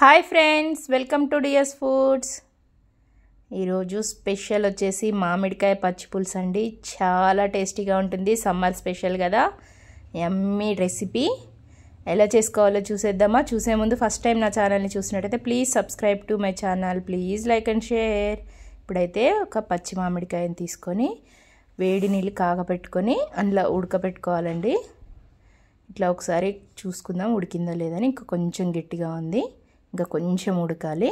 hi friends welcome to D S foods ఈరోజు special వచ్చేసి మామిడికాయ పచ్చి పులుసు అండి చాలా టేస్టీగా ఉంటుంది సమ్మర్ స్పెషల్ కదా ఎమ్మీ రెసిపీ ఎలా చేసుకోవాలో చూసేద్దామా చూసే ముందు ఫస్ట్ టైం నా ఛానల్ని చూసినట్టయితే please subscribe to my channel please like and share ఇప్పుడైతే ఒక పచ్చి మామిడికాయని తీసుకొని వేడి నీళ్ళు కాగపెట్టుకొని అందులో ఉడకపెట్టుకోవాలండి ఇట్లా ఒకసారి చూసుకుందాం ఉడికిందో లేదని ఇంకా కొంచెం గట్టిగా ఉంది ఇంకా కొంచెం ఉడకాలి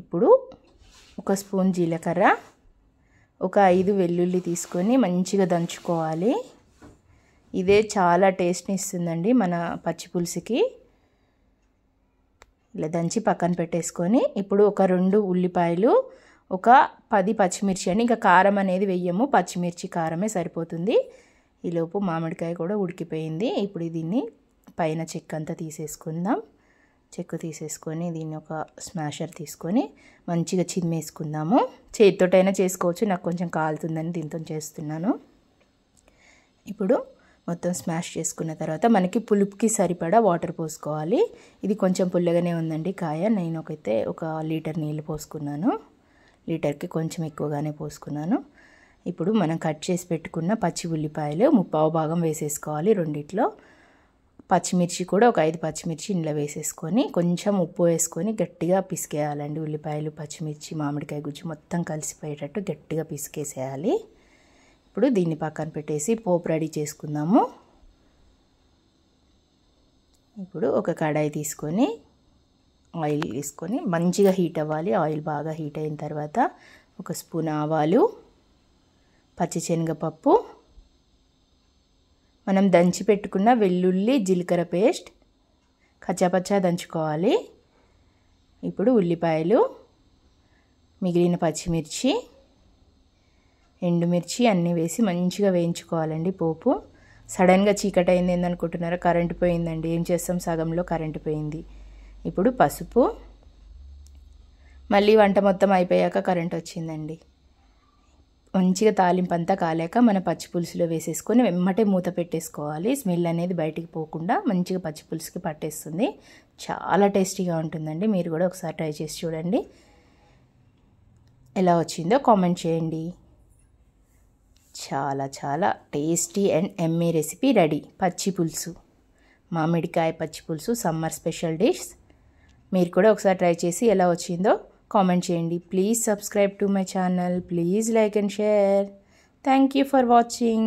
ఇప్పుడు ఒక స్పూన్ జీలకర్ర ఒక ఐదు వెల్లుల్లి తీసుకొని మంచిగా దంచుకోవాలి ఇదే చాలా టేస్ట్ని ఇస్తుందండి మన పచ్చి పులుసుకి ఇలా దంచి పక్కన పెట్టేసుకొని ఇప్పుడు ఒక రెండు ఉల్లిపాయలు ఒక పది పచ్చిమిర్చి అని ఇంకా కారం అనేది వెయ్యము పచ్చిమిర్చి కారమే సరిపోతుంది ఈలోపు మామిడికాయ కూడా ఉడికిపోయింది ఇప్పుడు దీన్ని పైన చెక్ అంతా తీసేసుకుందాం చెక్కు తీసేసుకొని దీన్ని ఒక స్మాషర్ తీసుకొని మంచిగా చిమ్మేసుకుందాము చేతితోటైనా చేసుకోవచ్చు నాకు కొంచెం కాలుతుందని దీంతో చేస్తున్నాను ఇప్పుడు మొత్తం స్మాష్ చేసుకున్న తర్వాత మనకి పులుపుకి సరిపడా వాటర్ పోసుకోవాలి ఇది కొంచెం పుల్లగానే ఉందండి కాయ నేను ఒకైతే ఒక లీటర్ నీళ్ళు పోసుకున్నాను లీటర్కి కొంచెం ఎక్కువగానే పోసుకున్నాను ఇప్పుడు మనం కట్ చేసి పెట్టుకున్న పచ్చి ఉల్లిపాయలు ముప్పావు భాగం వేసేసుకోవాలి రెండిట్లో పచ్చిమిర్చి కూడా ఒక ఐదు పచ్చిమిర్చి ఇంట్లో వేసేసుకొని కొంచెం ఉప్పు వేసుకొని గట్టిగా పిసికేయాలండి ఉల్లిపాయలు పచ్చిమిర్చి మామిడికాయ గుజ్జు మొత్తం కలిసిపోయేటట్టు గట్టిగా పిసికేసేయాలి ఇప్పుడు దీన్ని పక్కన పెట్టేసి పోపు రెడీ చేసుకుందాము ఇప్పుడు ఒక కడాయి తీసుకొని ఆయిల్ తీసుకొని మంచిగా హీట్ అవ్వాలి ఆయిల్ బాగా హీట్ అయిన తర్వాత ఒక స్పూన్ ఆవాలు పచ్చిశనగపప్పు మనం దంచి పెట్టుకున్న వెల్లుల్లి జీలకర్ర పేస్ట్ కచ్చాపచ్చా దంచుకోవాలి ఇప్పుడు ఉల్లిపాయలు మిగిలిన పచ్చిమిర్చి ఎండుమిర్చి అన్నీ వేసి మంచిగా వేయించుకోవాలండి పోపు సడన్గా చీకటి అయింది ఏందనుకుంటున్నారా కరెంటు పోయిందండి ఏం చేస్తాం సగంలో కరెంటు పోయింది ఇప్పుడు పసుపు మళ్ళీ వంట మొత్తం అయిపోయాక కరెంట్ వచ్చిందండి మంచిగా తాలింపు అంతా కాలేక మన పచ్చిపులుసులో వేసేసుకొని వెమ్మటే మూత పెట్టేసుకోవాలి స్మెల్ అనేది బయటికి పోకుండా మంచిగా పచ్చిపులుసుకి పట్టేస్తుంది చాలా టేస్టీగా ఉంటుందండి మీరు కూడా ఒకసారి ట్రై చేసి చూడండి ఎలా వచ్చిందో కామెంట్ చేయండి చాలా చాలా టేస్టీ అండ్ ఎమ్మె రెసిపీ రెడీ పచ్చి పులుసు మామిడికాయ పచ్చి పులుసు సమ్మర్ స్పెషల్ డిష్ మీరు కూడా ఒకసారి ట్రై చేసి ఎలా వచ్చిందో కామెంట్ చేయండి please subscribe to my channel please like and share thank you for watching